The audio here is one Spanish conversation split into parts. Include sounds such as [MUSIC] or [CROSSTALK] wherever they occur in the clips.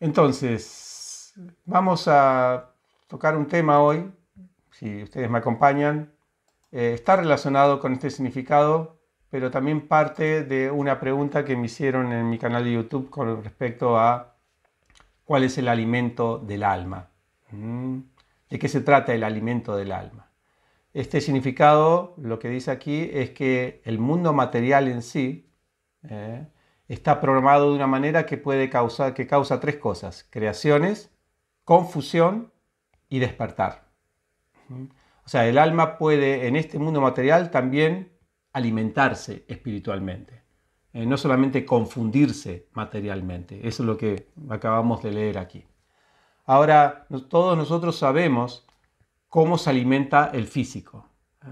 Entonces, vamos a tocar un tema hoy, si ustedes me acompañan. Eh, está relacionado con este significado, pero también parte de una pregunta que me hicieron en mi canal de YouTube con respecto a cuál es el alimento del alma. Mm, ¿De qué se trata el alimento del alma? Este significado, lo que dice aquí, es que el mundo material en sí, eh, está programado de una manera que puede causar, que causa tres cosas, creaciones, confusión y despertar. O sea, el alma puede en este mundo material también alimentarse espiritualmente, eh, no solamente confundirse materialmente, eso es lo que acabamos de leer aquí. Ahora, todos nosotros sabemos cómo se alimenta el físico, ¿eh?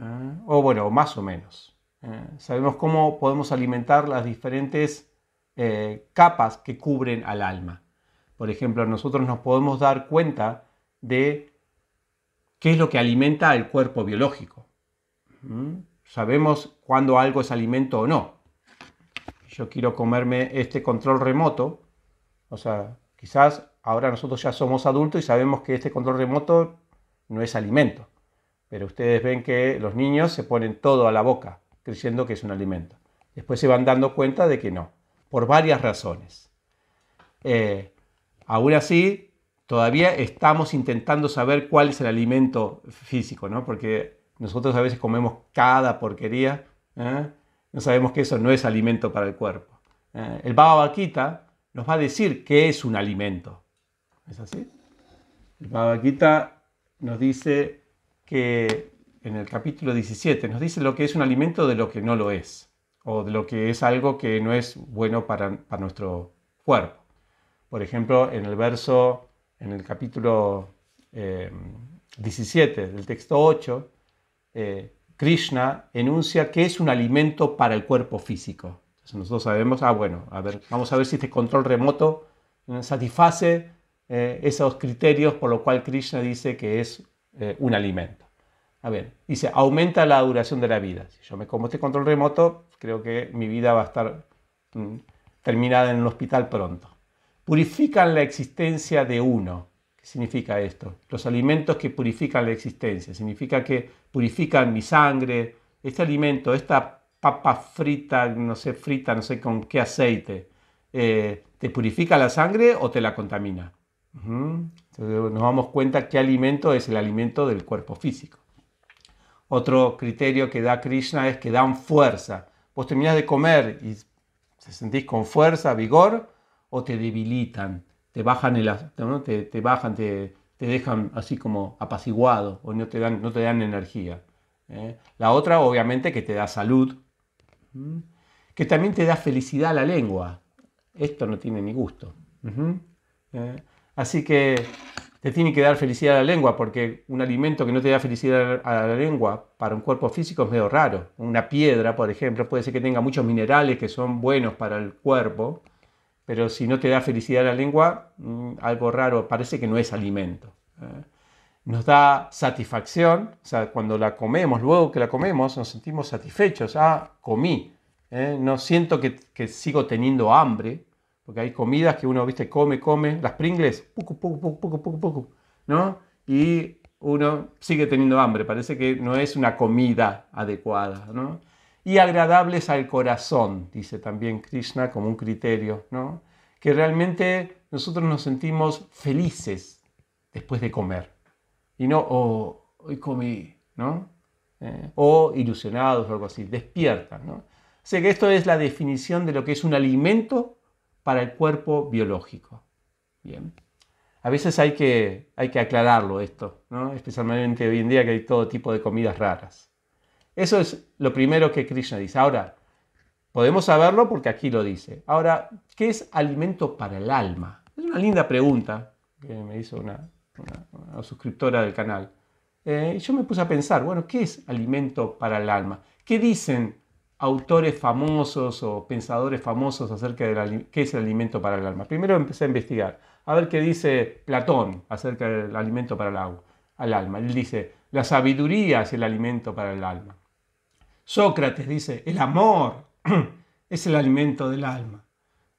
o bueno, más o menos. ¿eh? sabemos cómo podemos alimentar las diferentes eh, capas que cubren al alma. Por ejemplo, nosotros nos podemos dar cuenta de qué es lo que alimenta el cuerpo biológico. ¿Mm? Sabemos cuándo algo es alimento o no. Yo quiero comerme este control remoto. O sea, quizás ahora nosotros ya somos adultos y sabemos que este control remoto no es alimento. Pero ustedes ven que los niños se ponen todo a la boca, creyendo que es un alimento. Después se van dando cuenta de que no por varias razones. Eh, aún así, todavía estamos intentando saber cuál es el alimento físico, ¿no? porque nosotros a veces comemos cada porquería, ¿eh? no sabemos que eso no es alimento para el cuerpo. ¿eh? el Baba Vaquita nos va a decir qué es un alimento. ¿Es así? El Baba Vaquita nos dice que en el capítulo 17 nos dice lo que es un alimento de lo que no lo es o de lo que es algo que no es bueno para, nuestro cuerpo. Por ejemplo, en el verso, en el capítulo 17 eh, del texto 8, eh, Krishna enuncia que es un alimento para el cuerpo físico. Entonces nosotros sabemos, ah, bueno, a ver, vamos a ver si este control remoto satisface eh, esos criterios por lo cual Krishna dice que es un alimento. A ver, dice, aumenta la duración de la vida. Si yo me como este control remoto, creo que mi vida va a estar mm, terminada en el hospital pronto. Purifican la existencia de uno. ¿Qué significa esto? Los alimentos que purifican la existencia. Significa que purifican mi sangre. Este alimento, esta papa frita, no sé, frita, no sé con qué aceite, eh, ¿te purifica la sangre o te la contamina? Entonces nos damos cuenta qué alimento es el alimento del cuerpo físico. Otro criterio que da Krishna es que dan fuerza. Vos terminás de comer y se sentís con fuerza, vigor, o te debilitan, te bajan, el, te, bajan te, dejan así como apaciguado o no te dan, no te dan energía. ¿eh? La otra, obviamente, que te da salud, que también te da felicidad a la lengua. Esto no tiene ni gusto. ¿Eh? Así que te tiene que dar felicidad a la lengua, porque un alimento que no te da felicidad a la lengua para un cuerpo físico es medio raro. Una piedra, por ejemplo, puede ser que tenga muchos minerales que son buenos para el cuerpo, pero si no te da felicidad a la lengua, mm, algo raro, parece que no es alimento. ¿eh? Nos da satisfacción, o sea, cuando la comemos, luego que la comemos, nos sentimos satisfechos. Ah, comí, ¿eh? no siento que, que sigo teniendo hambre, porque hay comidas que uno, viste, come, come, las pringles, poco, poco, poco, poco, poco, ¿no? Y uno sigue teniendo hambre, parece que no es una comida adecuada, ¿no? Y agradables al corazón, dice también Krishna como un criterio, ¿no? Que realmente nosotros nos sentimos felices después de comer. Y no, oh, hoy comí, ¿no? Eh, o ilusionados o algo así, despiertan, ¿no? O sea que esto es la definición de lo que es un alimento para el cuerpo biológico. Bien. A veces hay que, hay que aclararlo esto, ¿no? especialmente hoy en día que hay todo tipo de comidas raras. Eso es lo primero que Krishna dice. Ahora, podemos saberlo porque aquí lo dice. Ahora, ¿qué es alimento para el alma? Es una linda pregunta que me hizo una, suscriptora del canal. Eh, yo me puse a pensar, bueno, ¿qué es alimento para el alma? ¿Qué dicen autores famosos o pensadores famosos acerca de qué es el alimento para el alma. Primero empecé a investigar, a ver qué dice Platón acerca del alimento para el agua, al alma. Él dice, la sabiduría es el alimento para el alma. Sócrates dice, el amor [CLEARS THROAT] es el alimento del alma.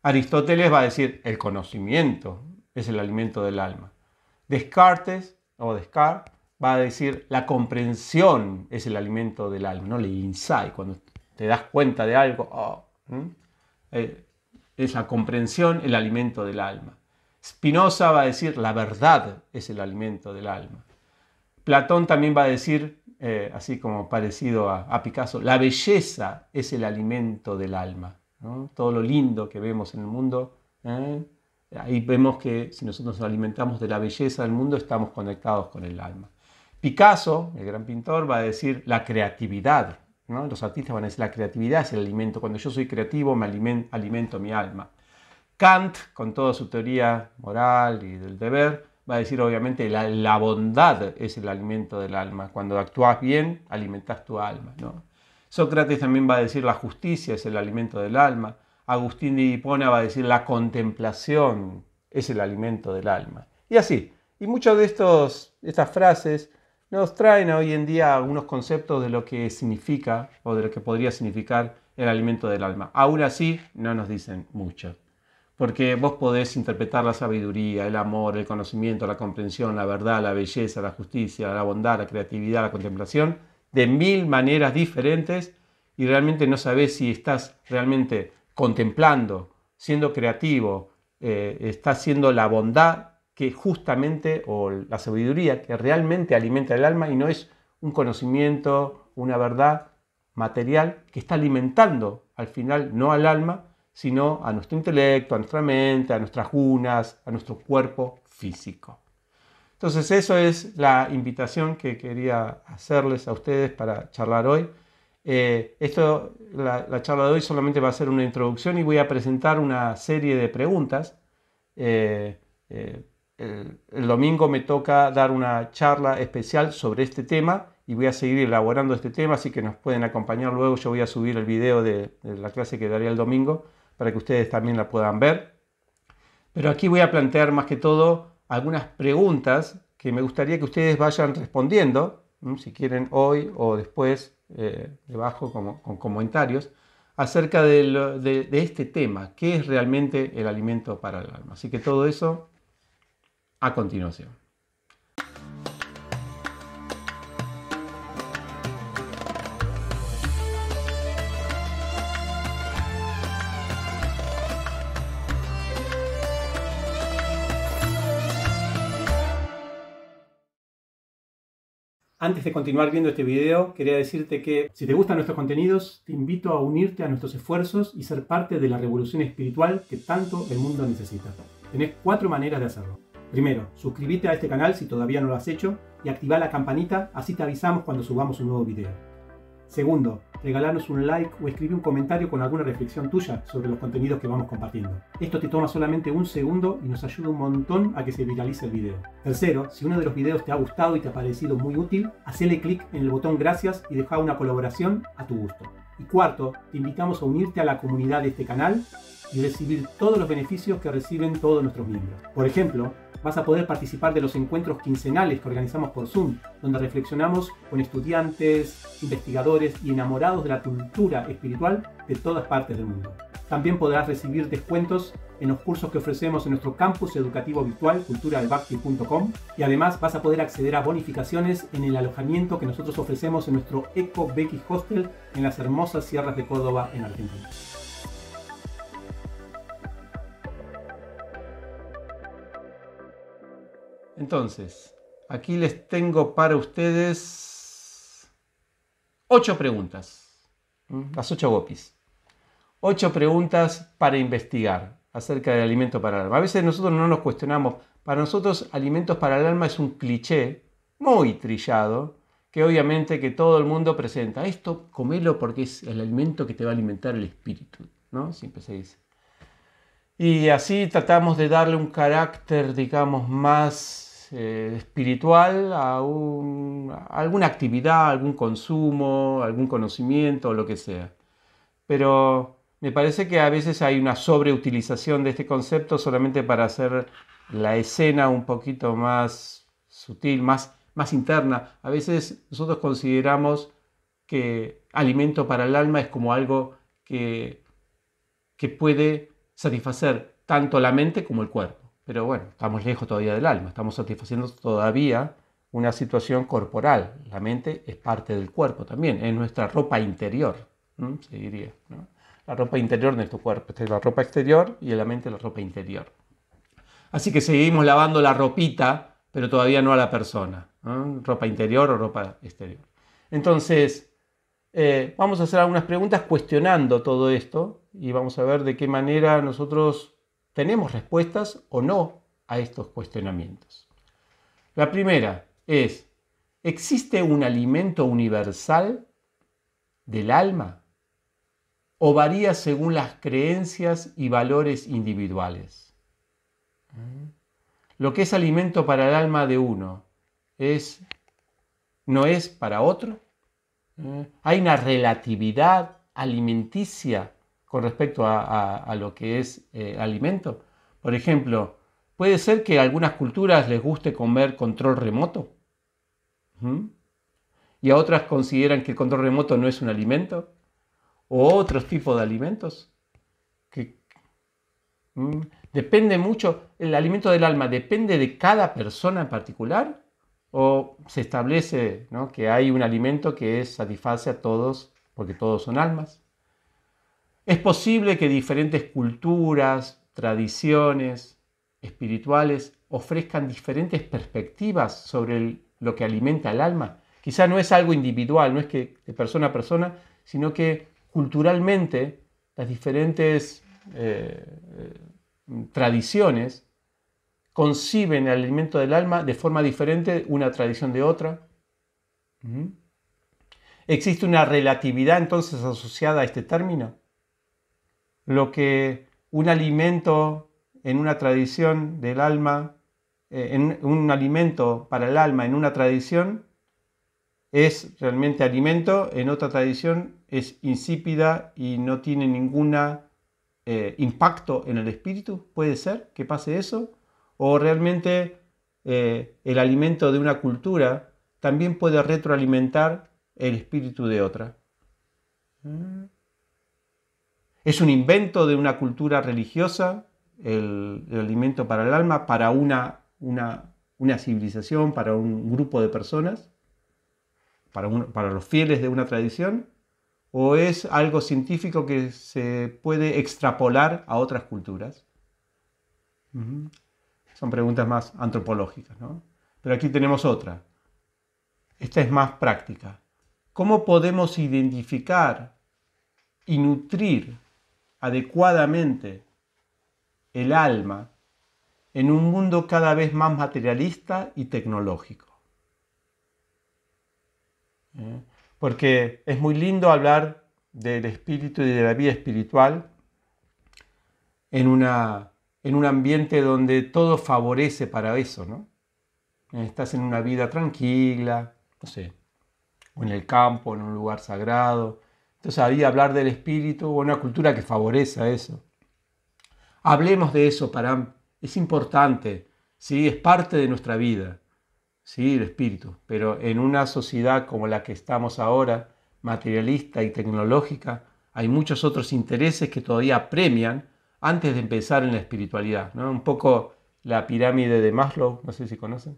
Aristóteles va a decir, el conocimiento es el alimento del alma. Descartes o Descartes va a decir, la comprensión es el alimento del alma, no el insight, cuando te das cuenta de algo, oh, eh, es la comprensión el alimento del alma. Spinoza va a decir la verdad es el alimento del alma. Platón también va a decir, eh, así como parecido a, Picasso, la belleza es el alimento del alma. Todo lo lindo que vemos en el mundo, ¿eh? ahí vemos que si nosotros nos alimentamos de la belleza del mundo, estamos conectados con el alma. Picasso, el gran pintor, va a decir la creatividad los artistas van a decir, la creatividad es el alimento. Cuando yo soy creativo, me alimento, alimento mi alma. Kant, con toda su teoría moral y del deber, va a decir obviamente la, bondad es el alimento del alma. Cuando actúas bien, alimentas tu alma. ¿no? Sócrates también va a decir la justicia es el alimento del alma. Agustín de Hipona va a decir la contemplación es el alimento del alma. Y así. Y muchas de estos, estas frases nos traen hoy en día algunos conceptos de lo que significa o de lo que podría significar el alimento del alma. Aún así, no nos dicen mucho, porque vos podés interpretar la sabiduría, el amor, el conocimiento, la comprensión, la verdad, la belleza, la justicia, la bondad, la creatividad, la contemplación, de mil maneras diferentes y realmente no sabés si estás realmente contemplando, siendo creativo, eh, estás siendo la bondad que justamente, o la sabiduría que realmente alimenta el alma y no es un conocimiento, una verdad material que está alimentando al final no al alma, sino a nuestro intelecto, a nuestra mente, a nuestras gunas, a nuestro cuerpo físico. Entonces eso es la invitación que quería hacerles a ustedes para charlar hoy. Eh, esto, la, charla de hoy solamente va a ser una introducción y voy a presentar una serie de preguntas. Eh, eh, eh, el, domingo me toca dar una charla especial sobre este tema y voy a seguir elaborando este tema, así que nos pueden acompañar luego. Yo voy a subir el video de, la clase que daría el domingo para que ustedes también la puedan ver. Pero aquí voy a plantear más que todo algunas preguntas que me gustaría que ustedes vayan respondiendo, si quieren hoy o después, eh, debajo con comentarios, acerca de, de, este tema, qué es realmente el alimento para el alma. Así que todo eso a continuación. Antes de continuar viendo este video, quería decirte que si te gustan nuestros contenidos, te invito a unirte a nuestros esfuerzos y ser parte de la revolución espiritual que tanto el mundo necesita. Tenés cuatro maneras de hacerlo. Primero, suscríbete a este canal si todavía no lo has hecho y activa la campanita, así te avisamos cuando subamos un nuevo video. Segundo, regalarnos un like o escribir un comentario con alguna reflexión tuya sobre los contenidos que vamos compartiendo. Esto te toma solamente un segundo y nos ayuda un montón a que se viralice el video. Tercero, si uno de los videos te ha gustado y te ha parecido muy útil, hacele clic en el botón gracias y deja una colaboración a tu gusto. Y cuarto, te invitamos a unirte a la comunidad de este canal y recibir todos los beneficios que reciben todos nuestros miembros. Por ejemplo, vas a poder participar de los encuentros quincenales que organizamos por Zoom, donde reflexionamos con estudiantes, investigadores y enamorados de la cultura espiritual de todas partes del mundo. También podrás recibir descuentos en los cursos que ofrecemos en nuestro campus educativo virtual culturalbacti.com y además vas a poder acceder a bonificaciones en el alojamiento que nosotros ofrecemos en nuestro Eco Becky Hostel en las hermosas sierras de Córdoba en Argentina. Entonces, aquí les tengo para ustedes ocho preguntas. Las ocho gopis. Ocho preguntas para investigar acerca del alimento para el alma. A veces nosotros no nos cuestionamos. Para nosotros, alimentos para el alma es un cliché muy trillado que obviamente que todo el mundo presenta. Esto comelo porque es el alimento que te va a alimentar el espíritu, ¿no? Siempre se dice. Y así tratamos de darle un carácter, digamos, más eh, espiritual a, alguna actividad, algún consumo, algún conocimiento, o lo que sea. Pero me parece que a veces hay una sobreutilización de este concepto solamente para hacer la escena un poquito más sutil, más, más interna. A veces nosotros consideramos que alimento para el alma es como algo que, que puede satisfacer tanto la mente como el cuerpo pero bueno, estamos lejos todavía del alma, estamos satisfaciendo todavía una situación corporal. La mente es parte del cuerpo también, es nuestra ropa interior, se diría. La ropa interior de nuestro cuerpo, es la ropa exterior y la mente la ropa interior. Así que seguimos lavando la ropita, pero todavía no a la persona, ropa interior o ropa exterior. Entonces, eh, vamos a hacer algunas preguntas cuestionando todo esto y vamos a ver de qué manera nosotros ¿Tenemos respuestas o no a estos cuestionamientos? La primera es, ¿existe un alimento universal del alma? ¿O varía según las creencias y valores individuales? Mm. Lo que es alimento para el alma de uno es, no es para otro. Mm. Hay una relatividad alimenticia con respecto a, lo que es eh, alimento. Por ejemplo, puede ser que a algunas culturas les guste comer control remoto ¿Mm? y a otras consideran que el control remoto no es un alimento o otros tipos de alimentos. ¿Mm? Depende mucho, el alimento del alma depende de cada persona en particular o se establece que hay un alimento que es satisface a todos porque todos son almas. Es posible que diferentes culturas, tradiciones espirituales ofrezcan diferentes perspectivas sobre lo que alimenta el alma. Quizá no es algo individual, no es que de persona a persona, sino que culturalmente las diferentes eh, eh, tradiciones conciben el alimento del alma de forma diferente una tradición de otra. Existe una relatividad entonces asociada a este término lo que un alimento en una tradición del alma, eh, en un alimento para el alma en una tradición es realmente alimento, en otra tradición es insípida y no tiene ningún eh, impacto en el espíritu. ¿Puede ser que pase eso? ¿O realmente eh, el alimento de una cultura también puede retroalimentar el espíritu de otra? Mm. Es un invento de una cultura religiosa, el, alimento para el alma, para una, una, civilización, para un grupo de personas, para, para los fieles de una tradición, o es algo científico que se puede extrapolar a otras culturas. Son preguntas más antropológicas, ¿no? Pero aquí tenemos otra. Esta es más práctica. ¿Cómo podemos identificar y nutrir adecuadamente el alma en un mundo cada vez más materialista y tecnológico. ¿Eh? Porque es muy lindo hablar del espíritu y de la vida espiritual en, una, en un ambiente donde todo favorece para eso, ¿no? Estás en una vida tranquila, no sé, o en el campo, en un lugar sagrado, entonces había hablar del espíritu, o una cultura que favorece eso. Hablemos de eso, para es importante, ¿sí? es parte de nuestra vida, ¿sí? el espíritu, pero en una sociedad como la que estamos ahora, materialista y tecnológica, hay muchos otros intereses que todavía premian antes de empezar en la espiritualidad. ¿no? Un poco la pirámide de Maslow, no sé si conocen.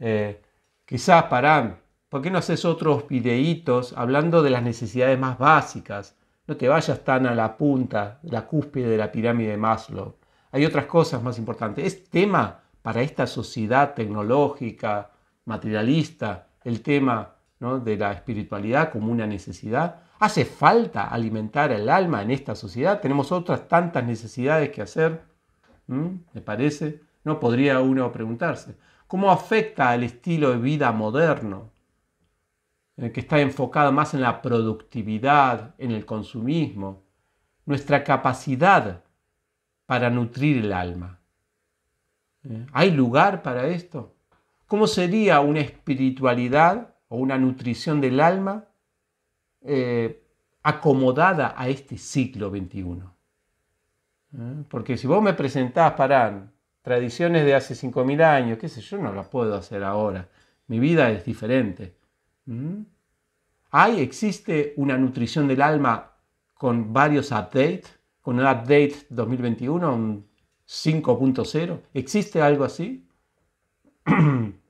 Eh, quizás para ¿Por qué no haces otros videitos hablando de las necesidades más básicas? No te vayas tan a la punta, la cúspide de la pirámide de Maslow. Hay otras cosas más importantes. Es tema para esta sociedad tecnológica, materialista, el tema de la espiritualidad como una necesidad. ¿Hace falta alimentar el alma en esta sociedad? Tenemos otras tantas necesidades que hacer, ¿me parece? No podría uno preguntarse. ¿Cómo afecta al estilo de vida moderno? Eh, que está enfocada más en la productividad, en el consumismo, nuestra capacidad para nutrir el alma. Eh, ¿Hay lugar para esto? ¿Cómo sería una espiritualidad o una nutrición del alma eh, acomodada a este siglo XXI? Porque si vos me presentás, para tradiciones de hace 5.000 años, qué sé yo, no las puedo hacer ahora. Mi vida es diferente. ¿Hay, mm. existe una nutrición del alma con varios updates? ¿Con un update 2021, un 5.0? ¿Existe algo así? [CLEARS THROAT]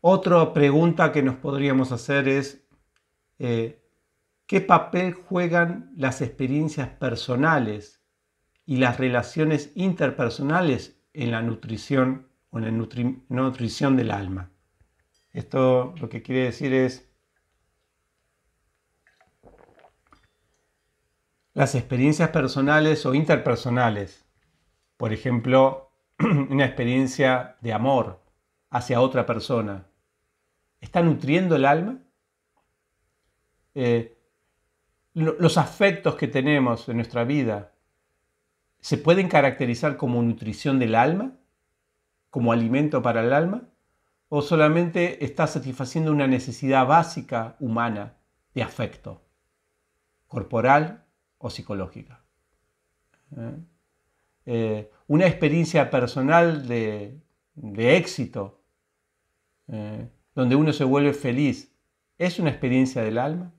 Otra pregunta que nos podríamos hacer es, eh, ¿qué papel juegan las experiencias personales y las relaciones interpersonales en la nutrición o en la nutrición del alma? Esto lo que quiere decir es las experiencias personales o interpersonales. Por ejemplo, [CLEARS THROAT] una experiencia de amor hacia otra persona. ¿Está nutriendo el alma? Eh, los afectos que tenemos en nuestra vida se pueden caracterizar como nutrición del alma, como alimento para el alma o solamente está satisfaciendo una necesidad básica humana de afecto, corporal o psicológica. ¿Eh? Eh, una experiencia personal de, éxito, ¿eh? donde uno se vuelve feliz, ¿es una experiencia del alma?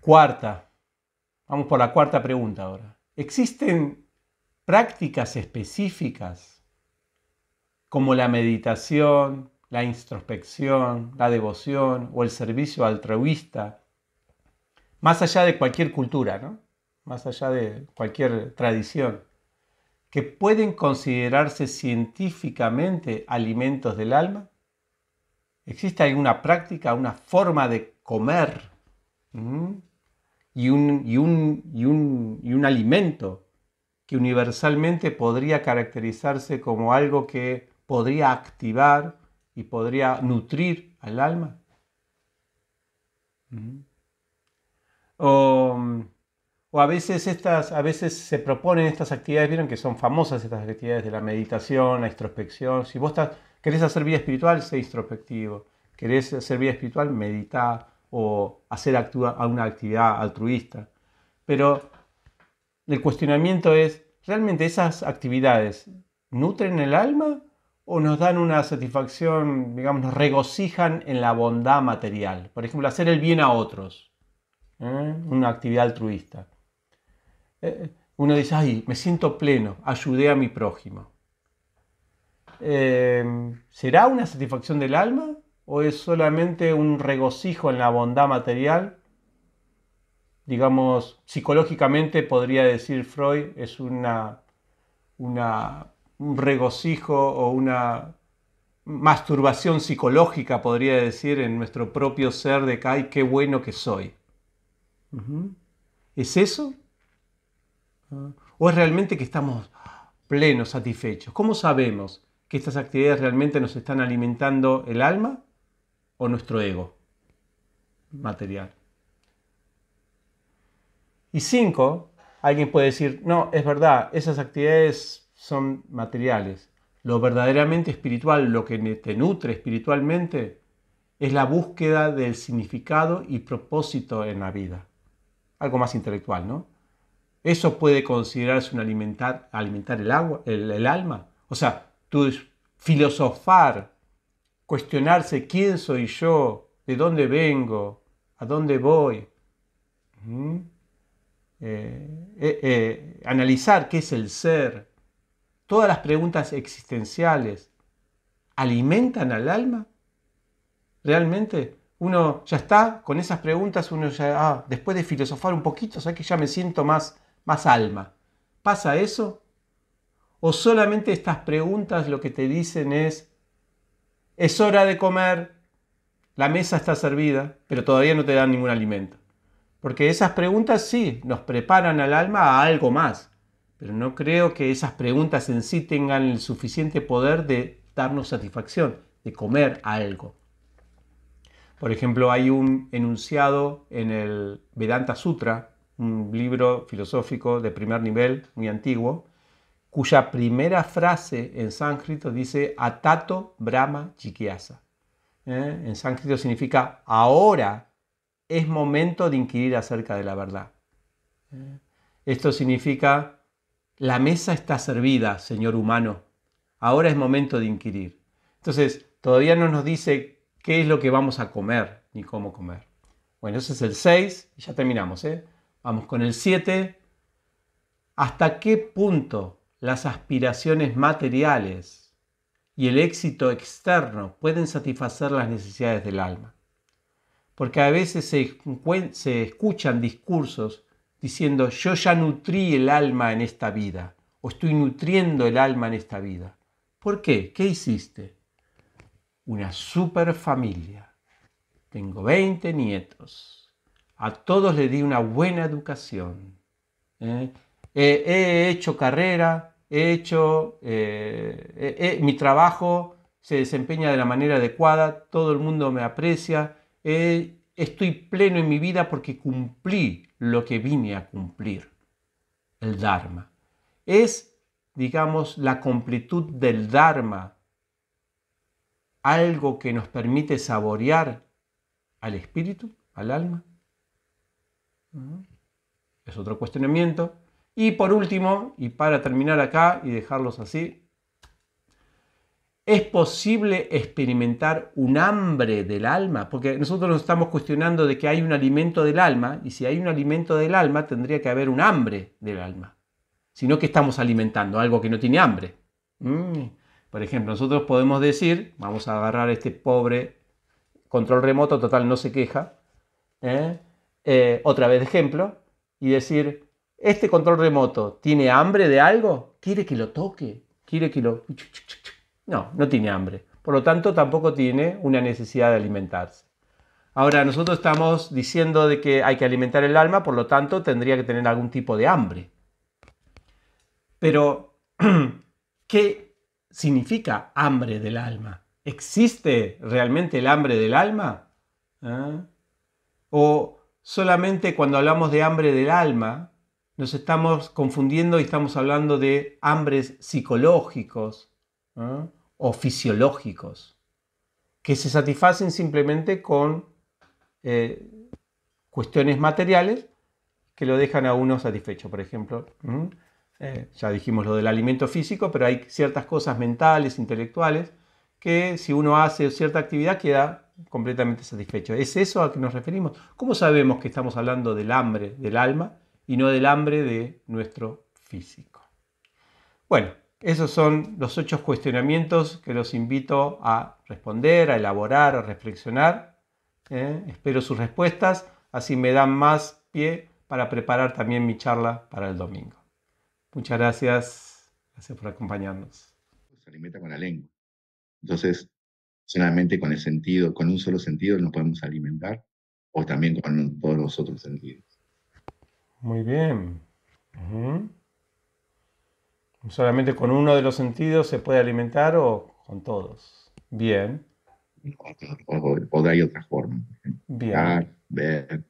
Cuarta, vamos por la cuarta pregunta ahora. ¿Existen prácticas específicas como la meditación, la introspección, la devoción o el servicio altruista, más allá de cualquier cultura, más allá de cualquier tradición, que pueden considerarse científicamente alimentos del alma? ¿Existe alguna práctica, una forma de comer y, un, y, un, y un alimento que universalmente podría caracterizarse como algo que podría activar y podría nutrir al alma. O, a veces estas, a veces se proponen estas actividades, vieron que son famosas estas actividades de la meditación, la introspección. Si vos estás, querés hacer vida espiritual, sé introspectivo. Querés hacer vida espiritual, medita o hacer a una actividad altruista. Pero el cuestionamiento es, ¿realmente esas actividades nutren el alma o nos dan una satisfacción, digamos, nos regocijan en la bondad material. Por ejemplo, hacer el bien a otros, ¿eh? una actividad altruista. Eh, eh, uno dice, ay, me siento pleno, ayudé a mi prójimo. ¿Será una satisfacción del alma o es solamente un regocijo en la bondad material? Digamos, psicológicamente podría decir Freud, es una, una un regocijo o una masturbación psicológica, podría decir, en nuestro propio ser de que, ay, qué bueno que soy. ¿Es eso? ¿Ah? ¿O es realmente que estamos plenos, satisfechos? ¿Cómo sabemos que estas actividades realmente nos están alimentando el alma o nuestro ego material? Y cinco, alguien puede decir, no, es verdad, esas actividades son materiales. Lo verdaderamente espiritual, lo que te nutre espiritualmente, es la búsqueda del significado y propósito en la vida. Algo más intelectual, ¿no? Eso puede considerarse un alimentar, alimentar el, agua, el, alma. O sea, tú filosofar, cuestionarse quién soy yo, de dónde vengo, a dónde voy. Eh, eh, eh, analizar qué es el ser, todas las preguntas existenciales alimentan al alma? ¿Realmente? Uno ya está con esas preguntas, uno ya, ah, después de filosofar un poquito, ¿sabes que ya me siento más, más alma? ¿Pasa eso? ¿O solamente estas preguntas lo que te dicen es, es hora de comer, la mesa está servida, pero todavía no te dan ningún alimento? Porque esas preguntas sí nos preparan al alma a algo más, pero no creo que esas preguntas en sí tengan el suficiente poder de darnos satisfacción, de comer algo. Por ejemplo, hay un enunciado en el Vedanta Sutra, un libro filosófico de primer nivel, muy antiguo, cuya primera frase en sánscrito dice Atato Brahma Chikyasa. ¿eh? En sánscrito significa ahora es momento de inquirir acerca de la verdad. ¿eh? Esto significa la mesa está servida, señor humano. Ahora es momento de inquirir. Entonces, todavía no nos dice qué es lo que vamos a comer ni cómo comer. Bueno, ese es el 6 y ya terminamos. ¿eh? Vamos con el 7. ¿Hasta qué punto las aspiraciones materiales y el éxito externo pueden satisfacer las necesidades del alma? Porque a veces se escuchan discursos diciendo, yo ya nutrí el alma en esta vida, o estoy nutriendo el alma en esta vida. ¿Por qué? ¿Qué hiciste? Una super familia. Tengo 20 nietos. A todos le di una buena educación. ¿eh? he hecho carrera, he hecho eh, mi trabajo se desempeña de la manera adecuada, todo el mundo me aprecia, eh, estoy pleno en mi vida porque cumplí lo que vine a cumplir, el Dharma. Es, digamos, la completud del Dharma, algo que nos permite saborear al espíritu, al alma. ¿Mm? Es otro cuestionamiento. Y por último, y para terminar acá y dejarlos así, ¿Es posible experimentar un hambre del alma? Porque nosotros nos estamos cuestionando de que hay un alimento del alma, y si hay un alimento del alma, tendría que haber un hambre del alma. Sino que estamos alimentando algo que no tiene hambre. Mm. Por ejemplo, nosotros podemos decir, vamos a agarrar este pobre control remoto, total no se queja, ¿eh? Eh, otra vez ejemplo, y decir, este control remoto tiene hambre de algo, quiere que lo toque, quiere que lo... No, no tiene hambre. Por lo tanto, tampoco tiene una necesidad de alimentarse. Ahora, nosotros estamos diciendo de que hay que alimentar el alma, por lo tanto, tendría que tener algún tipo de hambre. Pero, [CLEARS THROAT] ¿qué significa hambre del alma? ¿Existe realmente el hambre del alma? ¿Ah? ¿O solamente cuando hablamos de hambre del alma nos estamos confundiendo y estamos hablando de hambres psicológicos? ¿Ah? o fisiológicos, que se satisfacen simplemente con eh, cuestiones materiales que lo dejan a uno satisfecho, por ejemplo. Eh, ya dijimos lo del alimento físico, pero hay ciertas cosas mentales, intelectuales, que si uno hace cierta actividad queda completamente satisfecho. ¿Es eso a que nos referimos? ¿Cómo sabemos que estamos hablando del hambre del alma y no del hambre de nuestro físico? Bueno, esos son los ocho cuestionamientos que los invito a responder, a elaborar, a reflexionar. ¿eh? Espero sus respuestas, así me dan más pie para preparar también mi charla para el domingo. Muchas gracias, gracias por acompañarnos. Se alimenta con la lengua. Entonces, solamente con el sentido, con un solo sentido nos podemos alimentar o también con todos los otros sentidos. Muy bien. Solamente con uno de los sentidos se puede alimentar o con todos. Bien. O, de hay otra forma. Bien. ver,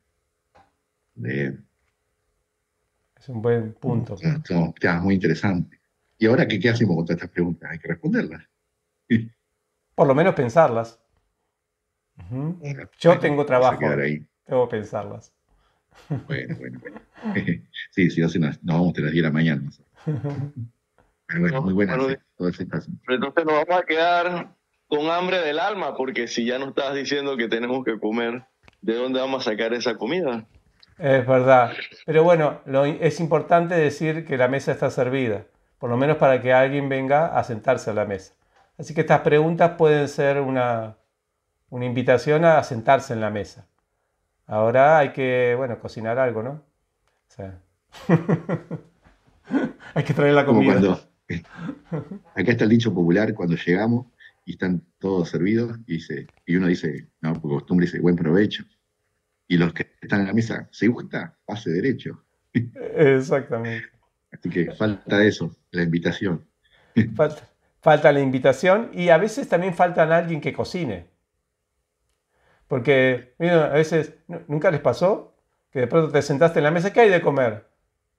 Es un buen punto. muy interesante. ¿Y ahora qué, hacemos con todas estas preguntas? Hay que responderlas. [LAUGHS] Por lo menos pensarlas. Yo tengo trabajo. Tengo que pensarlas. Bueno, bueno, bueno. [LAUGHS] Sí, sí, si no, nos vamos a tener que ir la mañana. [LAUGHS] entonces nos vamos a quedar con hambre del alma, porque si ya nos estás diciendo que tenemos que comer, ¿de dónde vamos a sacar esa comida? Es verdad. Pero bueno, es importante decir que la mesa está servida, por lo menos para que alguien venga a sentarse a la mesa. Así que estas preguntas pueden ser una, una invitación a sentarse en la mesa. Ahora hay que, bueno, cocinar algo, ¿no? [LAUGHS] hay que traer la comida. [LAUGHS] Acá está el dicho popular cuando llegamos y están todos servidos y, y uno dice, no, por costumbre dice, buen provecho. Y los que están en la mesa, se gusta, pase derecho. Exactamente. Así que falta eso, la invitación. Falta, falta la invitación y a veces también falta alguien que cocine. Porque, a veces, ¿nunca les pasó que de pronto te sentaste en la mesa? ¿Qué hay de comer?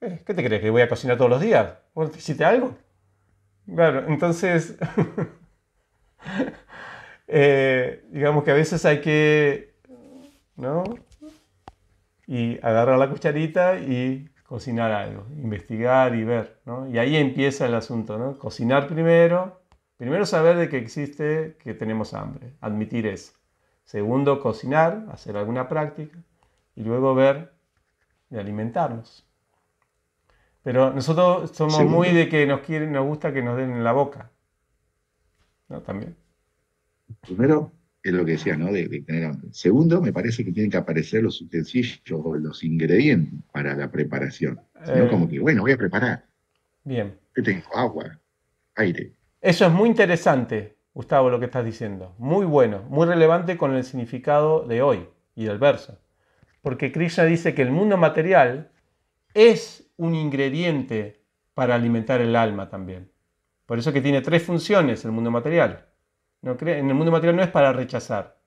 Eh, ¿Qué te crees? ¿Que voy a cocinar todos los días? ¿Vos hiciste algo? Claro, entonces, [LAUGHS] eh, digamos que a veces hay que, ¿no? Y agarrar la cucharita y cocinar algo, investigar y ver, ¿no? Y ahí empieza el asunto, ¿no? Cocinar primero, primero saber de que existe, que tenemos hambre, admitir eso. Segundo, cocinar, hacer alguna práctica y luego ver de alimentarnos. Pero nosotros somos muy de que nos quieren, nos gusta que nos den en la boca. ¿No? También. Primero, es lo que decía, ¿no? De, tener Segundo, me parece que tienen que aparecer los utensilios o los ingredientes para la preparación. No eh. como que, bueno, voy a preparar. Bien. ¿Qué tengo? Agua, aire. Eso es muy interesante, Gustavo, lo que estás diciendo. Muy bueno, muy relevante con el significado de hoy y del verso. Porque Krishna dice que el mundo material es un ingrediente para alimentar el alma también. Por eso que tiene tres funciones el mundo material. No en el mundo material no es para rechazar,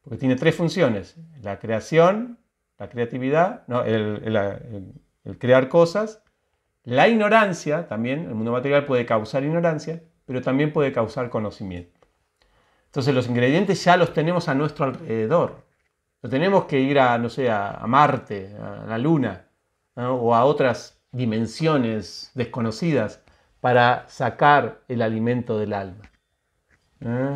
porque tiene tres funciones. La creación, la creatividad, no, el, crear cosas, la ignorancia también, el mundo material puede causar ignorancia, pero también puede causar conocimiento. Entonces los ingredientes ya los tenemos a nuestro alrededor. No tenemos que ir a, no sé, a Marte, a la Luna, o a otras dimensiones desconocidas para sacar el alimento del alma.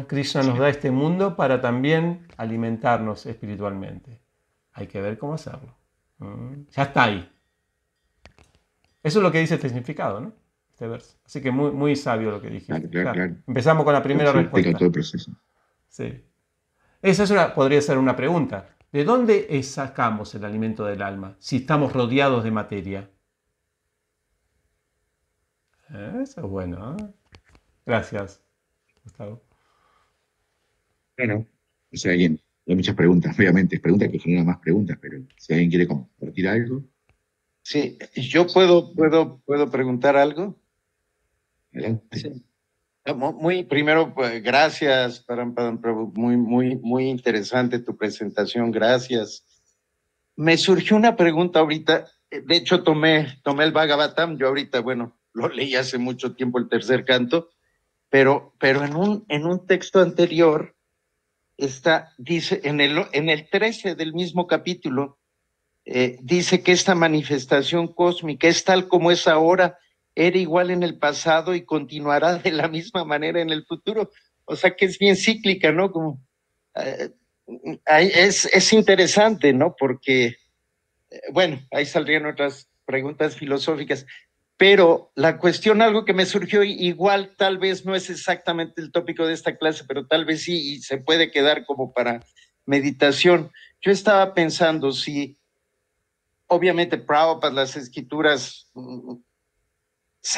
Cristo ¿Eh? nos da este mundo para también alimentarnos espiritualmente. Hay que ver cómo hacerlo. ¿Eh? Ya está ahí. Eso es lo que dice este significado, ¿no? Este verso. Así que muy, muy sabio lo que dijiste. Empezamos con la primera respuesta. Esa podría ser una pregunta. ¿De dónde sacamos el alimento del alma si estamos rodeados de materia? Ah, eso es bueno. ¿ah? Gracias, Gustavo. Bueno, si alguien, hay muchas preguntas, obviamente, preguntas que generan más preguntas, pero si alguien quiere compartir algo. Sí, yo puedo, puedo, puedo preguntar algo. Ah, muy, primero, pues, gracias, muy, muy, muy interesante tu presentación, gracias. Me surgió una pregunta ahorita, eh, de hecho tomé, tomé el Bhagavatam, yo ahorita, bueno, lo leí hace mucho tiempo el tercer canto, pero, pero en, un, en un texto anterior está, dice, en el, en el 13 del mismo capítulo, eh, dice que esta manifestación cósmica es tal como es ahora, era igual en el pasado y continuará de la misma manera en el futuro. O sea que es bien cíclica, ¿no? Como, eh, es, es interesante, ¿no? Porque, eh, bueno, ahí saldrían otras preguntas filosóficas. Pero la cuestión, algo que me surgió igual, tal vez no es exactamente el tópico de esta clase, pero tal vez sí y se puede quedar como para meditación. Yo estaba pensando si, obviamente, Prabhupada, las escrituras, mm,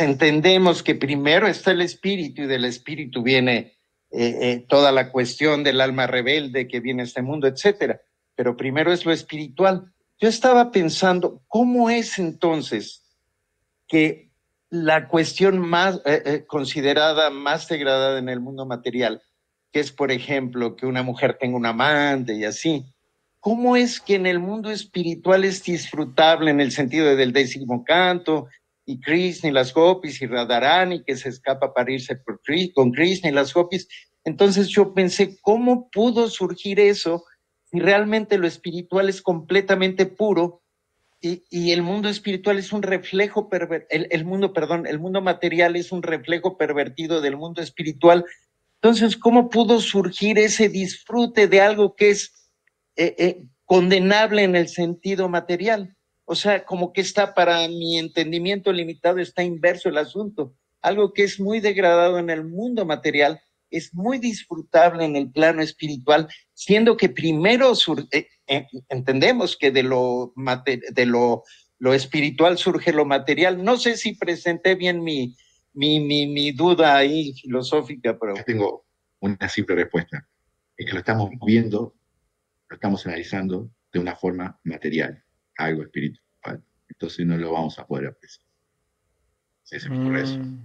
entendemos que primero está el espíritu y del espíritu viene eh, eh, toda la cuestión del alma rebelde que viene a este mundo, etcétera. Pero primero es lo espiritual. Yo estaba pensando, ¿cómo es entonces? que la cuestión más eh, eh, considerada más degradada en el mundo material, que es, por ejemplo, que una mujer tenga un amante y así, ¿cómo es que en el mundo espiritual es disfrutable en el sentido del décimo canto? Y Krishna ni las Gopis y Radharani que se escapa para irse con Krishna ni las Hopis? Entonces yo pensé, ¿cómo pudo surgir eso si realmente lo espiritual es completamente puro y, el mundo espiritual es un reflejo el, el, mundo, perdón, el mundo material es un reflejo pervertido del mundo espiritual. Entonces, ¿cómo pudo surgir ese disfrute de algo que es eh, eh, condenable en el sentido material? O sea, como que está para mi entendimiento limitado, está inverso el asunto. Algo que es muy degradado en el mundo material es muy disfrutable en el plano espiritual, siendo que primero eh, eh, entendemos que de, lo, de lo, espiritual surge lo material. No sé si presenté bien mi, mi, mi, duda ahí filosófica, pero... Yo tengo una simple respuesta. Es que lo estamos viendo, lo estamos analizando de una forma material, algo espiritual. Entonces no lo vamos a poder apreciar. Ese es mm.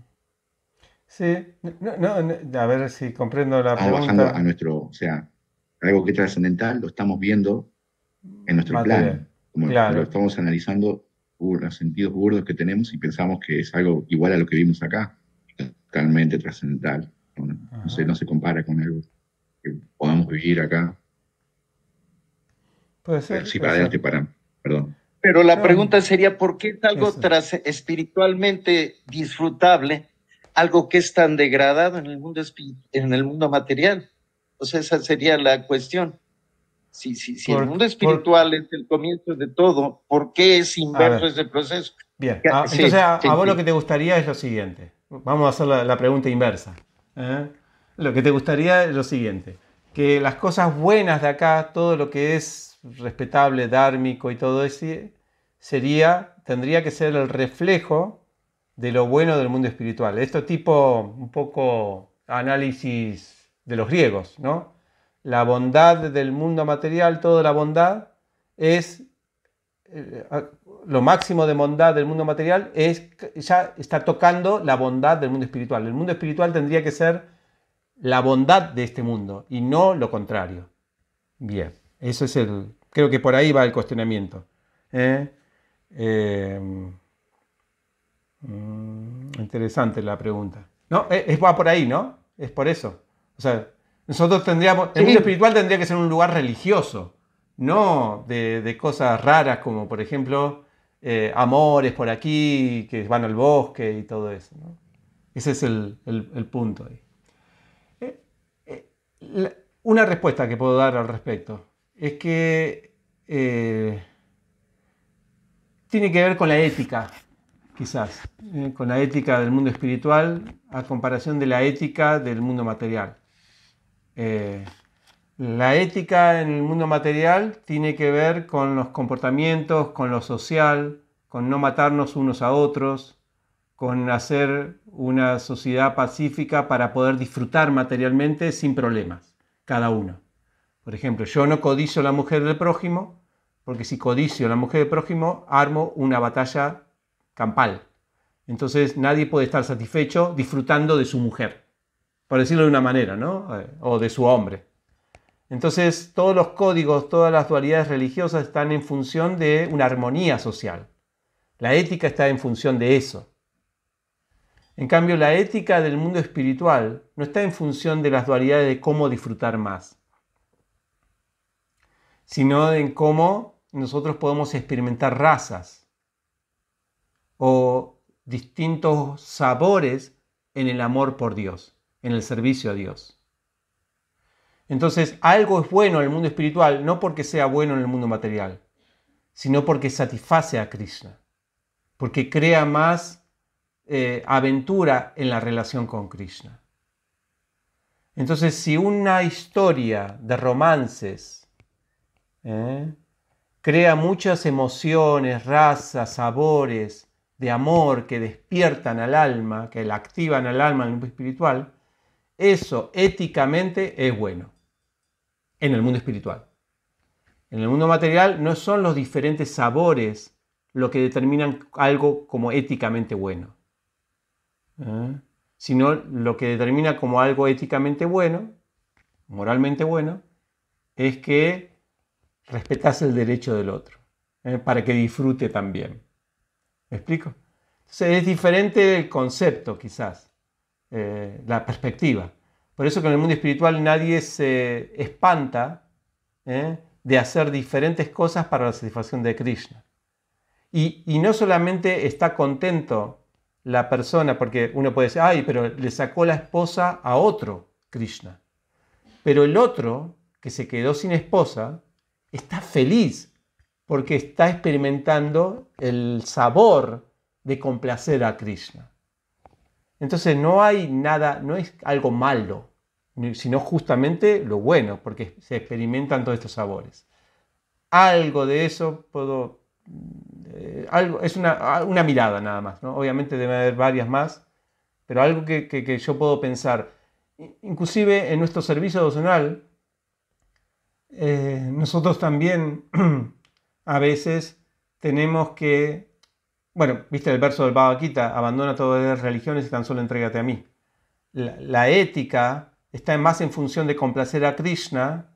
Sí, no, a ver si comprendo la bajando a nuestro, o sea, algo que es trascendental lo estamos viendo en nuestro plan. Como lo estamos analizando uh, los sentidos burdos que tenemos y pensamos que es algo igual a lo que vimos acá, totalmente trascendental. No, se, se compara con algo que podamos vivir acá. Puede ser. para Perdón. Pero la pregunta sería: ¿por qué es algo tras, espiritualmente disfrutable? algo que es tan degradado en el mundo, en el mundo material. O sea, esa sería la cuestión. Si, el mundo espiritual es el comienzo de todo, ¿por qué es inverso ese proceso? Bien, ah, entonces a, vos lo que te gustaría es lo siguiente. Vamos a hacer la, pregunta inversa. ¿eh? Lo que te gustaría es lo siguiente. Que las cosas buenas de acá, todo lo que es respetable, dármico y todo eso, sería, tendría que ser el reflejo de lo bueno del mundo espiritual. Esto tipo un poco análisis de los griegos, ¿no? La bondad del mundo material, toda la bondad es eh, lo máximo de bondad del mundo material es ya está tocando la bondad del mundo espiritual. El mundo espiritual tendría que ser la bondad de este mundo y no lo contrario. Bien, eso es el creo que por ahí va el cuestionamiento. ¿Eh? eh Mm, interesante la pregunta. No, eh, es, va por ahí, ¿no? Es por eso. O sea, nosotros tendríamos. El mundo espiritual tendría que ser un lugar religioso, no de, cosas raras como, por ejemplo, eh, amores por aquí, que van al bosque y todo eso. Ese es el, punto eh, una respuesta que puedo dar al respecto es que tiene que ver con la ética quizás, eh, con la ética del mundo espiritual a comparación de la ética del mundo material. Eh, la ética en el mundo material tiene que ver con los comportamientos, con lo social, con no matarnos unos a otros, con hacer una sociedad pacífica para poder disfrutar materialmente sin problemas, cada uno. Por ejemplo, yo no codicio la mujer del prójimo, porque si codicio la mujer del prójimo, armo una batalla campal. Entonces nadie puede estar satisfecho disfrutando de su mujer, por decirlo de una manera, ¿no? Eh, o de su hombre. Entonces todos los códigos, todas las dualidades religiosas están en función de una armonía social. La ética está en función de eso. En cambio, la ética del mundo espiritual no está en función de las dualidades de cómo disfrutar más, sino en cómo nosotros podemos experimentar razas, o distintos sabores en el amor por Dios, en el servicio a Dios. Entonces, algo es bueno en el mundo espiritual, no porque sea bueno en el mundo material, sino porque satisface a Krishna, porque crea más eh, aventura en la relación con Krishna. Entonces, si una historia de romances eh, crea muchas emociones, razas, sabores, de amor que despiertan al alma, que la activan al alma en el mundo espiritual, eso éticamente es bueno en el mundo espiritual. En el mundo material no son los diferentes sabores lo que determinan algo como éticamente bueno, ¿eh? sino lo que determina como algo éticamente bueno, moralmente bueno, es que respetas el derecho del otro, ¿eh? para que disfrute también. ¿Me explico? Entonces es diferente el concepto quizás, eh, la perspectiva. Por eso que en el mundo espiritual nadie se espanta ¿eh? de hacer diferentes cosas para la satisfacción de Krishna. Y, y, no solamente está contento la persona, porque uno puede decir, ay, pero le sacó la esposa a otro Krishna. Pero el otro, que se quedó sin esposa, está feliz porque está experimentando el sabor de complacer a Krishna. Entonces no hay nada, no es algo malo, sino justamente lo bueno, porque se experimentan todos estos sabores. Algo de eso puedo... Eh, algo, es una, mirada nada más, ¿no? obviamente debe haber varias más, pero algo que, yo puedo pensar. Inclusive en nuestro servicio adocional eh, nosotros también [CLEARS THROAT] a veces tenemos que, bueno, viste el verso del Bhagavad Gita, abandona todas las religiones y tan solo entrégate a mí. La, ética está más en función de complacer a Krishna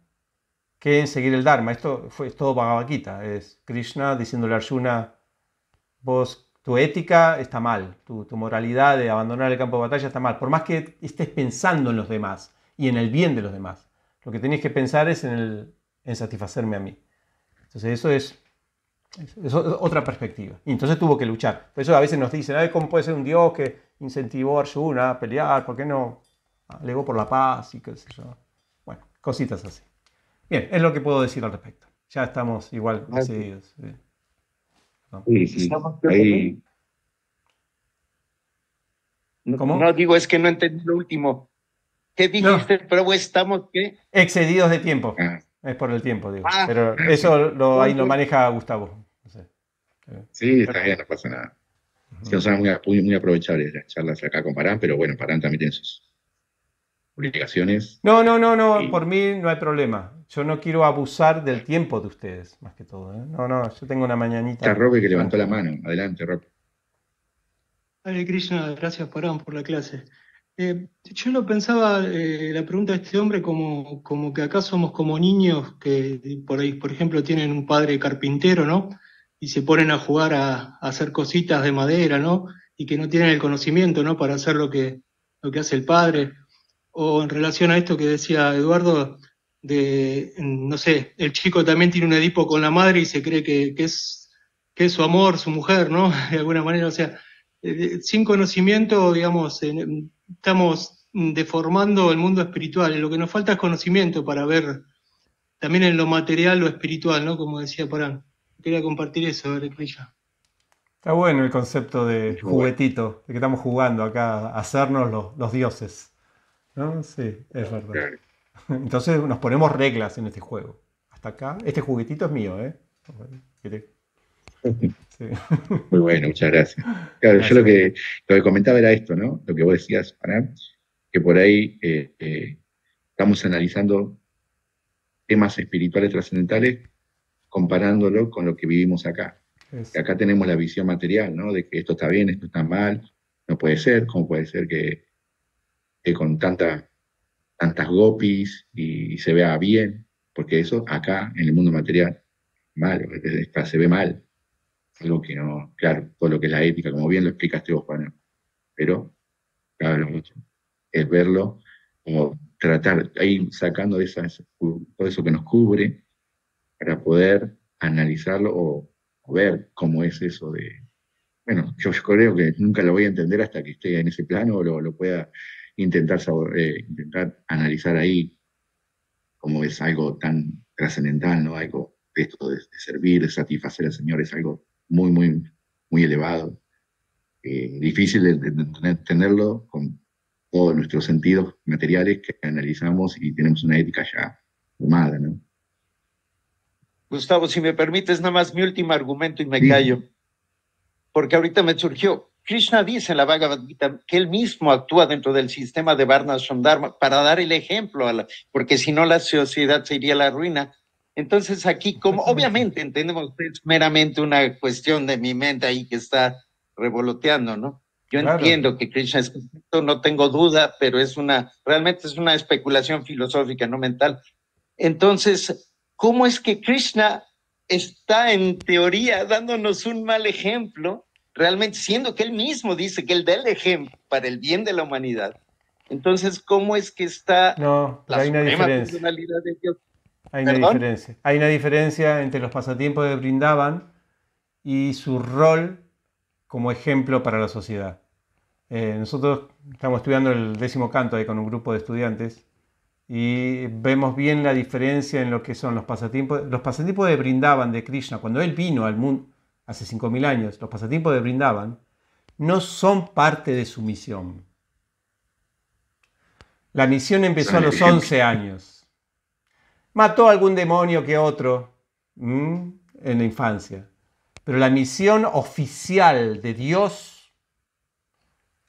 que en seguir el Dharma. Esto fue todo Bhagavad Gita, es Krishna diciéndole a Arjuna, vos tu ética está mal, tu, moralidad de abandonar el campo de batalla está mal, por más que estés pensando en los demás y en el bien de los demás. Lo que tenés que pensar es en satisfacerme a mí. Entonces eso es, otra perspectiva. Y entonces tuvo que luchar. Por eso a veces nos dicen, Ay, ¿cómo puede ser un Dios que incentivó a Arjuna a pelear? ¿Por qué no alegó ah, por la paz y qué sé yo? Bueno, cositas así. Bien, es lo que puedo decir al respecto. Ya estamos igual excedidos. Ah, sí. No. ¿Cómo? No digo, es que no entendí lo último. ¿Qué dijiste? Pero estamos ¿qué? excedidos de tiempo. Ah. Es por el tiempo, digo. Ah. Pero [CLEARS THROAT] eso lo, ahí lo maneja Gustavo. Sí, está bien, no pasa nada. son muy, muy, aprovechables las charlas acá con Parán, pero bueno, Parán también tiene sus obligaciones. No, no, no, no, por mí no hay problema. Yo no quiero abusar del tiempo de ustedes, más que todo. ¿eh? No, no, yo tengo una mañanita. Está Roque que levantó la mano. Adelante, Rob Hare Krishna, gracias Parán por la clase. Eh, yo lo pensaba, eh, la pregunta de este hombre, como, como que acá somos como niños que por ahí, por ejemplo, tienen un padre carpintero, ¿no? Y se ponen a jugar a, hacer cositas de madera, ¿no? Y que no tienen el conocimiento, ¿no? Para hacer lo que, lo que hace el padre. O en relación a esto que decía Eduardo, de, no sé, el chico también tiene un Edipo con la madre y se cree que, es, que es su amor, su mujer, ¿no? [LAUGHS] De alguna manera, o sea, eh, sin conocimiento, digamos, estamos deformando el mundo espiritual. lo que nos falta es conocimiento para ver también en lo material, lo espiritual, ¿no? Como decía Parán. Quería compartir eso, Ericlilla. Está bueno el concepto de juguetito, de que estamos jugando acá hacernos los, dioses. ¿No? Sí, es verdad. Entonces nos ponemos reglas en este juego. Hasta acá. Este juguetito es mío, ¿eh? [LAUGHS] Muy bueno, muchas gracias. Claro, yo lo que, comentaba era esto, ¿no? Lo que vos decías, que por ahí eh, eh, estamos analizando temas espirituales trascendentales comparándolo con lo que vivimos acá. acá tenemos la visión material, ¿no? De que esto está bien, esto está mal, no puede ser, cómo puede ser que, con tanta, tantas gopis y, se vea bien, porque eso acá en el mundo material, malo, se ve mal algo que no, claro, todo lo que es la ética, como bien lo explicaste vos, Juan, pero claro, es verlo como tratar, ahí sacando de todo eso que nos cubre para poder analizarlo o, ver cómo es eso de, bueno, yo, creo que nunca lo voy a entender hasta que esté en ese plano o lo, pueda intentar, eh, intentar analizar ahí como es algo tan trascendental, ¿no? Algo esto de servir, de satisfacer al Señor, es algo muy, muy, muy elevado. Eh, difícil de, tenerlo con todos nuestros sentidos materiales que analizamos y tenemos una ética ya formada, ¿no? Gustavo, si me permites, nada más mi último argumento y me callo. Porque ahorita me surgió. Krishna dice en la Bhagavad Gita que él mismo actúa dentro del sistema de varna Dharma para dar el ejemplo, porque si no la sociedad se iría a la ruina entonces aquí, como obviamente entendemos es meramente una cuestión de mi mente ahí que está revoloteando, ¿no? Yo entiendo que Krishna es no tengo duda, pero es una, realmente es una especulación filosófica, no mental. Entonces, ¿cómo es que Krishna está en teoría dándonos un mal ejemplo, realmente siendo que él mismo dice que él da el ejemplo para el bien de la humanidad? Entonces, ¿cómo es que está no, la suprema personalidad de Dios hay una diferencia. Hay una diferencia entre los pasatiempos de Brindaban y su rol como ejemplo para la sociedad. Eh, nosotros estamos estudiando el décimo canto ahí con un grupo de estudiantes y vemos bien la diferencia en lo que son los pasatiempos. Los pasatiempos de Brindaban de Krishna, cuando él vino al mundo hace 5.000 años, los pasatiempos de Brindaban no son parte de su misión. La misión empezó a los 11 años mató a algún demonio que otro mm, en la infancia. Pero la misión oficial de Dios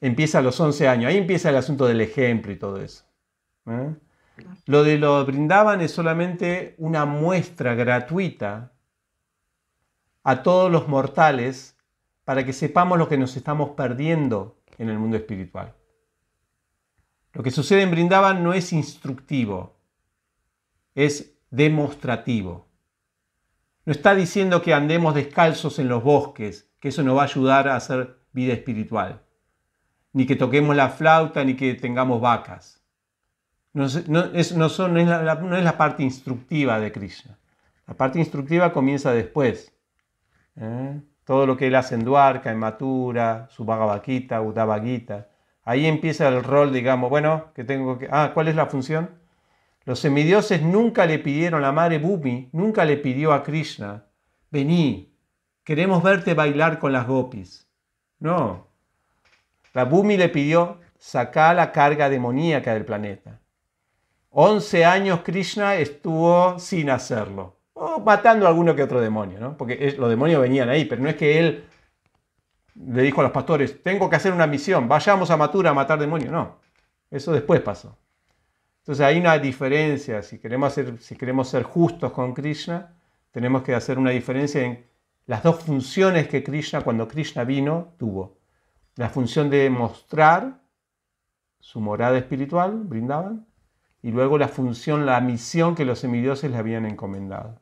empieza a los 11 años. Ahí empieza el asunto del ejemplo y todo eso. ¿eh? Lo de lo brindaban es solamente una muestra gratuita a todos los mortales para que sepamos lo que nos estamos perdiendo en el mundo espiritual. Lo que sucede en Brindaban no es instructivo, es demostrativo. No está diciendo que andemos descalzos en los bosques, que eso nos va a ayudar a hacer vida espiritual, ni que toquemos la flauta, ni que tengamos vacas. No, es, no, son, es, la, parte instructiva de Krishna. La parte instructiva comienza después. ¿eh? Todo lo que él hace en Duarca, en Matura, su Bhagavad Gita, Ahí empieza el rol, digamos, bueno, que tengo que... Ah, ¿cuál es la función? Los semidioses nunca le pidieron, la madre Bhumi nunca le pidió a Krishna, vení, queremos verte bailar con las gopis. No. La Bhumi le pidió, sacar la carga demoníaca del planeta. 11 años Krishna estuvo sin hacerlo, o matando a alguno que otro demonio, ¿no? porque los demonios venían ahí, pero no es que él le dijo a los pastores, tengo que hacer una misión, vayamos a Matura a matar demonios, no, eso después pasó. Entonces hay una diferencia, si queremos, ser justos con Krishna, tenemos que hacer una diferencia en las dos funciones que Krishna, cuando Krishna vino, tuvo. La función de mostrar su morada espiritual, brindaban, y luego la función, la misión que los semidioses le habían encomendado.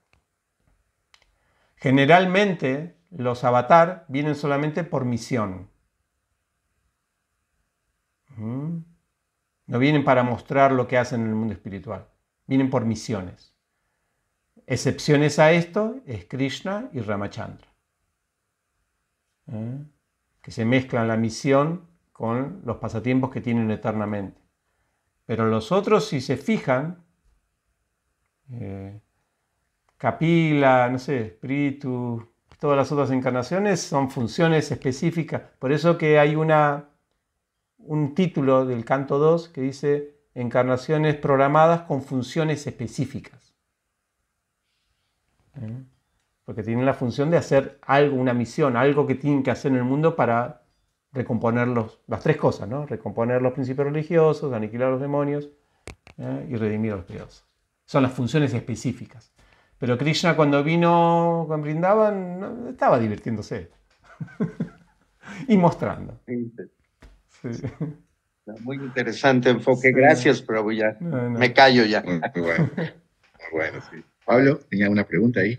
Generalmente los avatar vienen solamente por misión. ¿Mm? No vienen para mostrar lo que hacen en el mundo espiritual, vienen por misiones. Excepciones a esto es Krishna y Ramachandra, ¿eh? que se mezclan la misión con los pasatiempos que tienen eternamente. Pero los otros, si se fijan, capila, eh, Kapila, no sé, espíritu, todas las otras encarnaciones son funciones específicas. Por eso que hay una un título del canto 2 que dice encarnaciones programadas con funciones específicas. ¿Eh? Porque tienen la función de hacer algo, una misión, algo que tienen que hacer en el mundo para recomponer los, las tres cosas, ¿no? Recomponer los principios religiosos, aniquilar los demonios ¿eh? y redimir a los dioses Son las funciones específicas. Pero Krishna cuando vino cuando Brindaban estaba divirtiéndose [LAUGHS] y mostrando. [LAUGHS] Muy interesante enfoque. Gracias, pero Ya me callo ya. Mm, [LAUGHS] ah, Pablo, tenía una pregunta ahí.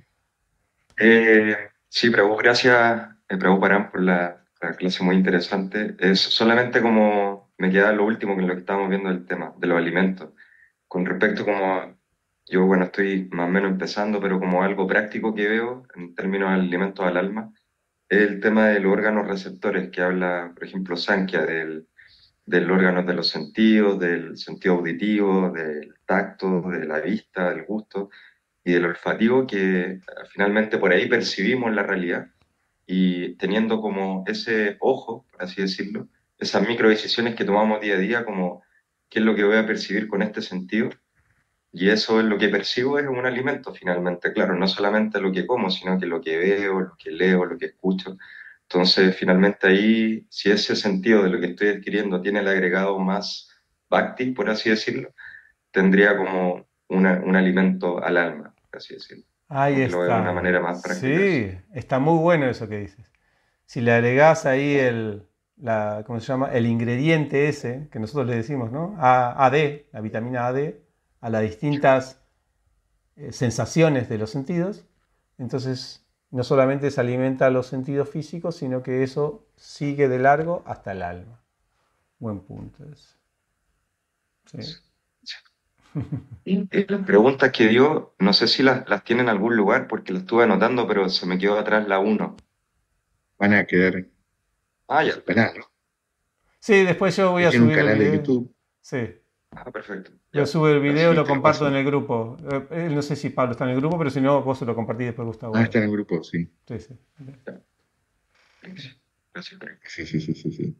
Eh, sí, Prabhu, gracias, Prabhu eh, Parán, por la, clase muy interesante. Es solamente como me queda lo último que lo que estábamos viendo del tema, de los alimentos. Con respecto como yo, bueno, estoy más o menos empezando, pero como algo práctico que veo en términos de alimentos al alma, el tema de los órganos receptores que habla, por ejemplo, Sankia, del, órgano de los sentidos, del sentido auditivo, del tacto, de la vista, del gusto y del olfativo, que finalmente por ahí percibimos la realidad y teniendo como ese ojo, por así decirlo, esas microdecisiones que tomamos día a día, como qué es lo que voy a percibir con este sentido, y eso es lo que percibo es un alimento finalmente, claro, no solamente lo que como, sino que lo que veo, lo que leo, lo que escucho. Entonces, finalmente ahí, si ese sentido de lo que estoy adquiriendo tiene el agregado más bhakti, por así decirlo, tendría como un alimento al alma, por así decirlo. Ahí está. de una manera más práctica. Sí, está muy bueno eso que dices. Si le agregás ahí el, la, ¿cómo se llama? el ingrediente ese, que nosotros le decimos, ¿no? A, AD, la vitamina AD, a las distintas eh, sensaciones de los sentidos, entonces no solamente se alimenta los sentidos físicos, sino que eso sigue de largo hasta el alma. Buen punto. [LAUGHS] las preguntas que dio, no sé si las, las tiene en algún lugar porque las estuve anotando, pero se me quedó atrás la 1. Van a quedar. Ah, ya. ¿no? Sí, después yo voy a subir. un canal de YouTube. Sí. Ah, perfecto. Yo subo el video, y lo comparto en el grupo. Eh, eh, no sé si Pablo está en el grupo, pero si no, vos se lo compartís después, Gustavo. Ah, está en el grupo, sí. Sí, sí. Sí, sí, sí, sí.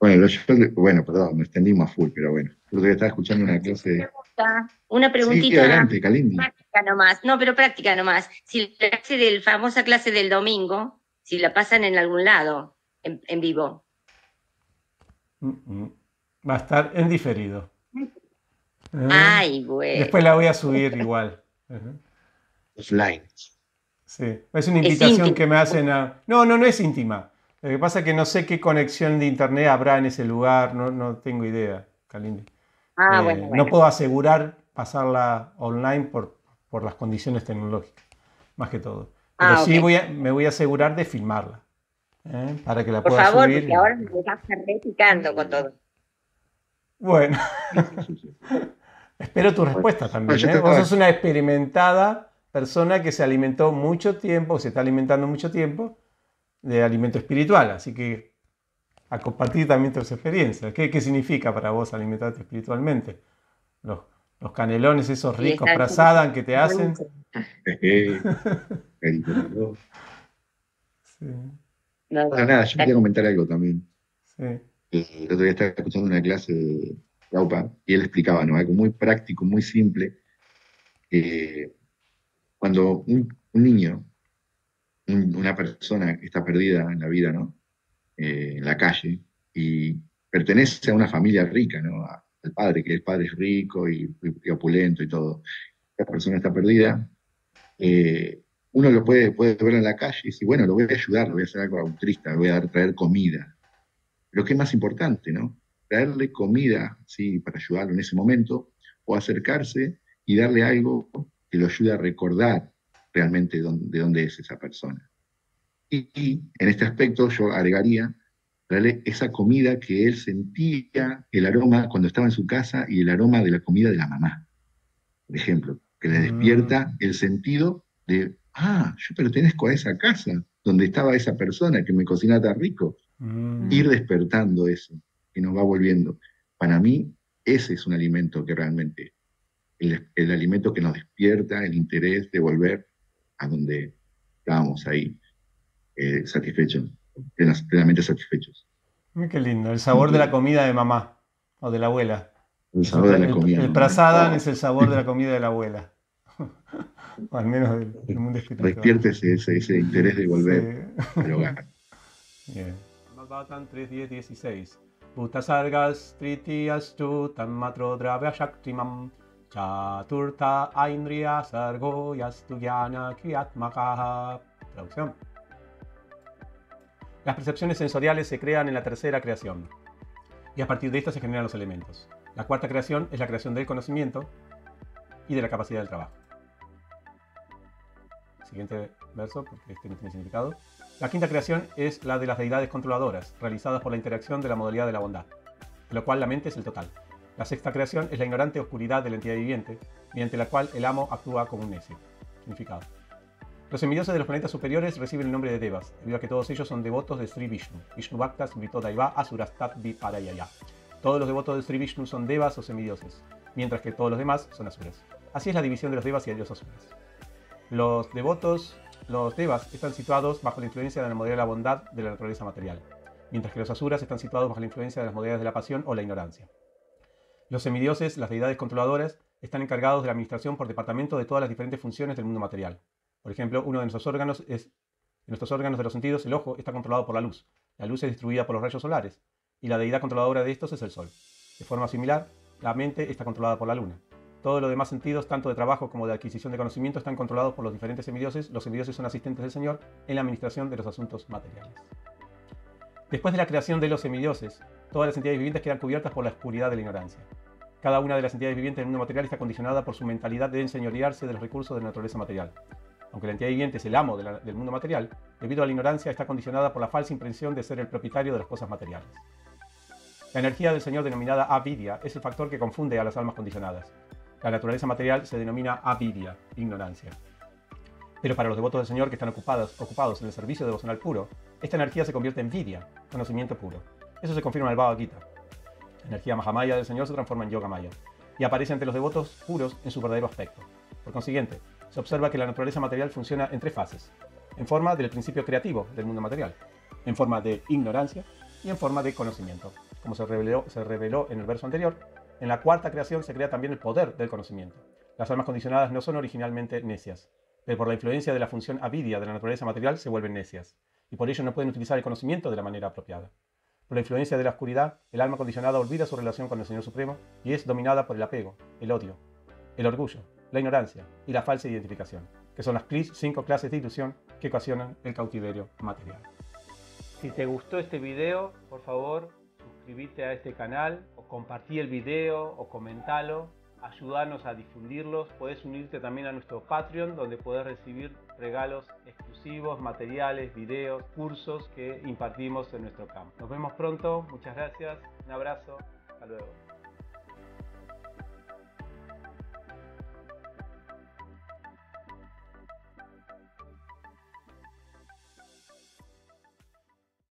Bueno, bueno, perdón, me extendí más full, pero bueno. Yo estaba escuchando una [LAUGHS] clase Una preguntita. Sí, adelante, Práctica nomás. No, pero práctica nomás. Si la clase del, famosa clase del domingo, si la pasan en algún lado, en vivo. Mm, mm. Va a estar en diferido. Ah. Después la voy a subir igual. Sí, es una invitación que me hacen a... No, no, no es íntima. Lo que pasa es que no sé qué conexión de internet habrá en ese lugar, no, tengo idea, Ah, eh, bueno, No puedo asegurar pasarla online por, por las condiciones tecnológicas, más que todo. Pero ah, sí voy me voy a asegurar de filmarla. ¿eh? Para que la pueda subir. Por favor, porque ahora me estás replicando con todo. Bueno. Espero tu respuesta también. ¿eh? Vos sos una experimentada persona que se alimentó mucho tiempo, se está alimentando mucho tiempo de alimento espiritual. Así que a compartir también tus experiencias. ¿Qué, significa para vos alimentarte espiritualmente? Los, canelones, esos ricos prasadan que te hacen. [LAUGHS] sí. Ah, nada, yo quería comentar algo también. Sí el otro día estaba escuchando una clase de Aupa y él explicaba, Algo muy práctico, muy simple. cuando un, niño, una persona que está perdida en la vida, eh, en la calle y pertenece a una familia rica, ¿no? Al padre, que el padre es rico y, opulento y todo. La persona está perdida. Eh, uno lo puede, ver en la calle y si bueno, lo voy a ayudar, lo voy a hacer algo autista, le voy a traer comida, lo que es más importante, ¿no? Traerle comida, sí, para ayudarlo en ese momento, o acercarse y darle algo que lo ayude a recordar realmente de dónde es esa persona. Y, en este aspecto yo agregaría esa comida que él sentía el aroma cuando estaba en su casa y el aroma de la comida de la mamá, por ejemplo, que le ah. despierta el sentido de, ah, yo pertenezco a esa casa donde estaba esa persona que me cocinaba tan rico, Mm. Ir despertando eso, y nos va volviendo. Para mí, ese es un alimento que realmente, el, alimento que nos despierta el interés de volver a donde estábamos ahí, eh, satisfechos, plenamente satisfechos. Qué lindo, el sabor de la comida de mamá o de la abuela. El sabor de la comida. El, es el sabor de la [LAUGHS] comida de la abuela. [LAUGHS] o al menos del, mundo espiritual. Despiértese ese, interés de volver al hogar. [LAUGHS] Las percepciones sensoriales se crean en la tercera creación y a partir de esta se generan los elementos. La cuarta creación es la creación del conocimiento y de la capacidad del trabajo. Siguiente verso, porque este no tiene significado. La quinta creación es la de las deidades controladoras, realizadas por la interacción de la modalidad de la bondad, de lo cual la mente es el total. La sexta creación es la ignorante oscuridad de la entidad viviente, mediante la cual el amo actúa como un necio. Significado. Los semidioses de los planetas superiores reciben el nombre de Devas, debido a que todos ellos son devotos de Sri Vishnu. Vishnu Todos los devotos de Sri Vishnu son Devas o semidioses, mientras que todos los demás son Asuras. Así es la división de los Devas y de los Asuras. Los devotos los devas están situados bajo la influencia de la modalidad de la bondad de la naturaleza material, mientras que los asuras están situados bajo la influencia de las modalidades de la pasión o la ignorancia. Los semidioses, las deidades controladoras, están encargados de la administración por departamento de todas las diferentes funciones del mundo material. Por ejemplo, uno de nuestros órganos es de nuestros órganos de los sentidos, el ojo está controlado por la luz. La luz es distribuida por los rayos solares y la deidad controladora de estos es el sol. De forma similar, la mente está controlada por la luna. Todos los demás sentidos, tanto de trabajo como de adquisición de conocimiento, están controlados por los diferentes semidioses. Los semidioses son asistentes del Señor en la administración de los asuntos materiales. Después de la creación de los semidioses, todas las entidades vivientes quedan cubiertas por la oscuridad de la ignorancia. Cada una de las entidades vivientes del mundo material está condicionada por su mentalidad de enseñorearse de los recursos de la naturaleza material. Aunque la entidad viviente es el amo del mundo material, debido a la ignorancia está condicionada por la falsa impresión de ser el propietario de las cosas materiales. La energía del Señor denominada avidia es el factor que confunde a las almas condicionadas la naturaleza material se denomina avidia, ignorancia. Pero para los devotos del Señor que están ocupados, en el servicio devocional puro, esta energía se convierte en vidya, conocimiento puro. Eso se confirma en el Bhagavad Gita. La energía mahamaya del Señor se transforma en yoga maya y aparece ante los devotos puros en su verdadero aspecto. Por consiguiente, se observa que la naturaleza material funciona en tres fases. En forma del principio creativo del mundo material, en forma de ignorancia y en forma de conocimiento, como se reveló en el verso anterior, en la cuarta creación se crea también el poder del conocimiento. Las almas condicionadas no son originalmente necias, pero por la influencia de la función avidia de la naturaleza material se vuelven necias, y por ello no pueden utilizar el conocimiento de la manera apropiada. Por la influencia de la oscuridad, el alma condicionada olvida su relación con el Señor Supremo y es dominada por el apego, el odio, el orgullo, la ignorancia y la falsa identificación, que son las cinco clases de ilusión que ocasionan el cautiverio material. Si te gustó este video, por favor, suscríbete a este canal compartí el video o comentalo, ayudarnos a difundirlos. Puedes unirte también a nuestro Patreon donde puedes recibir regalos exclusivos, materiales, videos, cursos que impartimos en nuestro campo. Nos vemos pronto, muchas gracias, un abrazo, hasta luego.